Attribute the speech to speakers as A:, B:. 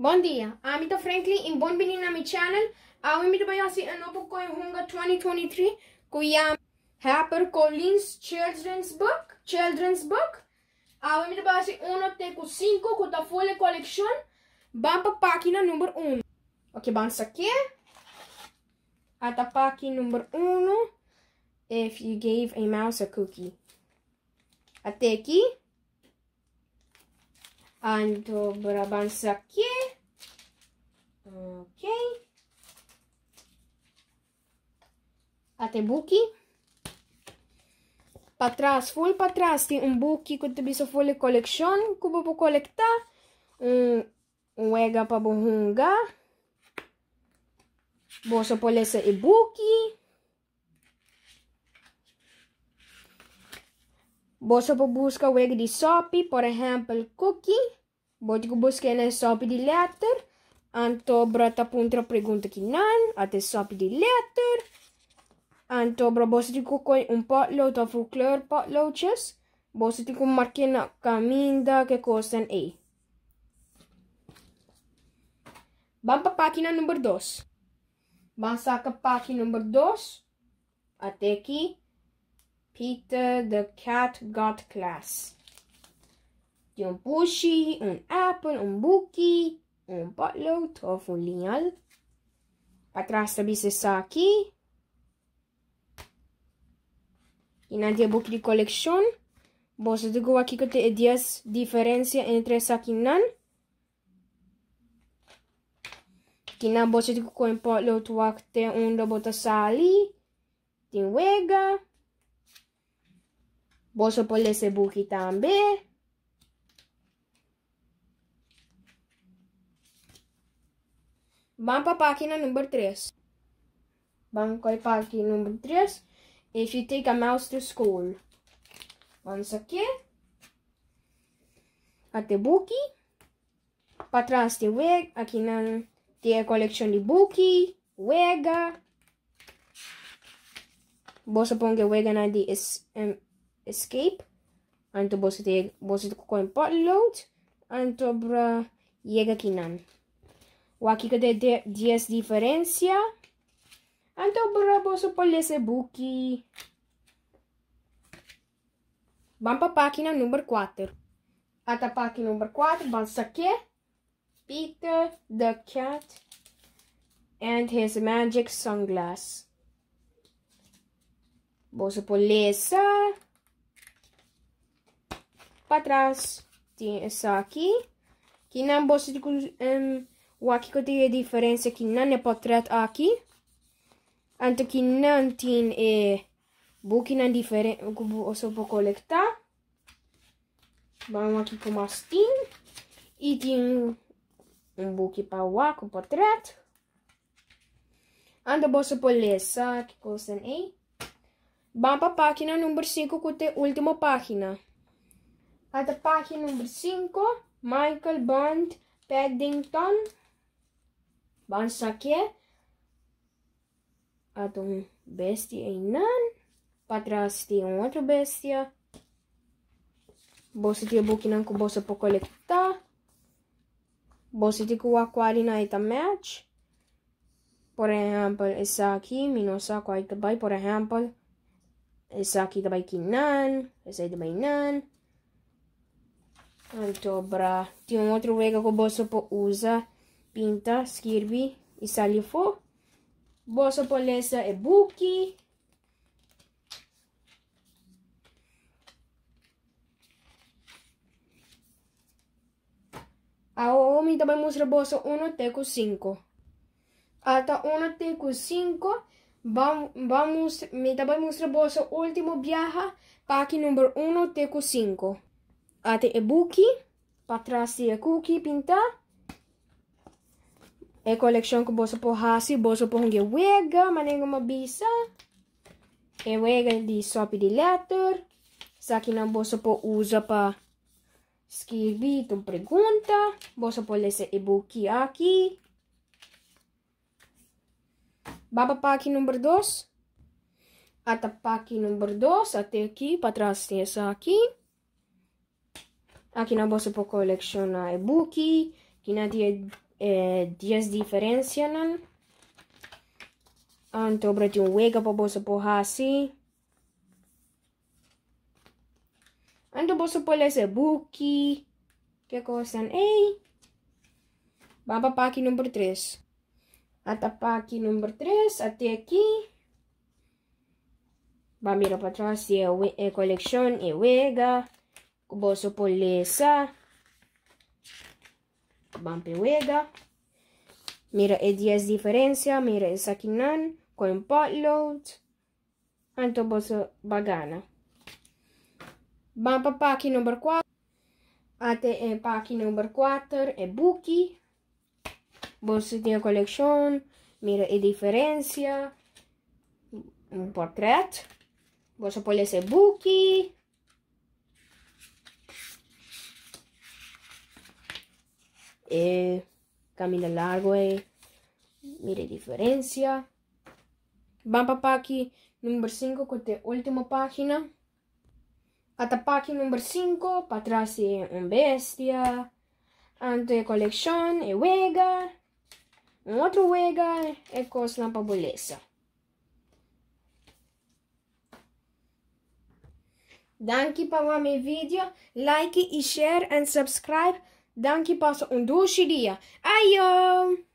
A: Bom dia, I'm Ito Franklin in Bon Bininami channel. Awin mito bayasi anopo ko hunga 2023 kuya Harper Collins children's book, children's book. Awin mito bayasi uno te ku cinco ku ta full collection bampa página número 1. Ok, vamos aqui. Ata Paki number 1 if you gave a mouse a cookie. Até aqui. Anto dobra bansakje. Ok. Okay. A te buchi? Patras, full patras, ti un buchi cu trebuie să fole colection, cu bobo colecta, un, un ega pa bohunga, bo să polesă e buchi, Você pode buscar o egg de sop, por exemplo, cookie. Pode buscar ele né, sop de letter. Anto brota puntra pergunta que não, até sop de letter. Anto bro você tem que um potload ou flor potloaches. Você tem que marcar na caminda que custa E. Vamos para a página número 2. Vamos sacar a página número 2. Até aqui. Peter the cat got class. E un Bushy, un Apple, un Bucky, un Butler traf un lineal. Para trebuie să sa aqui. Din alte book de colecțion. Vos să digo aqui că te edias diferenția între saquinan. Kina vos să digo cu un Butler tu acte un robot sali. Din wega. Boso polese buki tambe. Vamos para a number 3. Vamos para a página 3. If you take a mouse to school. Vamos aqui. Até buki. Para trás weg. Aqui na, tem a coleção de buki. Wega. Bosa ponga wega na di SM. escape. Anto bosit jeg bosit ko koin potload. Anto bra llega kinan. Waki ka de, dias diferencia. Anto bra boso polese buki. Bampa página número 4. Ata página número 4, bansa que Peter the Cat and his magic sunglasses. Boso polesa para trás. tem essa aqui. Que não posso um, o aqui que tem a diferença que não é portrait aqui. antes que não tem eh, é, book não é diferente que você para coletar. Vamos aqui para o mastim. E tem um book para o aqui portrait. Ando você posso ler essa que custa aí. Vamos para a página número 5, que é a última página. At número 5, Michael Bond Paddington. Bond Sakye. Atong bestia inan. Patras ti yung outro bestia. Bosa ti bukinan ko que po coletar Bosa ti kuwa kwali na ita match. Por exemplo, essa aqui, minosa kwa ita bay. Por exemplo, essa aqui também bay kinan. Essa ita bay nan. bra. Ti un altro ko bo so usa. pinta, skirbi i salifo. Bo so polesa e buki. A hoje também mostra bolsa 1 até 5. Até 1 até com 5. Vamos, me também mostra bolsa ultimo viaja, pack numero 1 até 5. até e-book, para trazer cookie, pintar. E collection ko boso po hasi, boso po hungi wega, manengo mabisa. E wega de sopi de letter. Sa akin ang boso po usa pa escrevi itong pregunta. Boso po lese ibuki aki. Baba paki number 2. até paki number 2. até aqui, trás niya essa aqui Aquí no posso coleccionar e i aquí nadie eh, 10 diferencias. Anto ah, un wega po posso hasi. Anto posso po ¿Qué buchi. Que Vamos ey. Baba paki número 3. Atapa aquí número 3, hasta ah, aquí. Va a mirar para atrás si eh, colección y huega. Bozo Pollesa, Bampe Ueda, mira EDS Diferencia, mira Sakinan, Coin Potload, Anto Bozo Bagana. Bampa Pacchi number 4, Ate e Pacchi number 4 e Buki, Borsettino Collection, mira e Differenzia, un portrait, Borsa Pollese e Buki, e cammina largo e mire diferencia. Vampa Paki numero 5 con la ultima página. Atapaki numero 5, para atrás un bestia. Ante colección e Wega. Un altro Wega e cos la pabolesa. Danke per il video, like e share and subscribe. Danke, Passa un du, Shiria. Aio!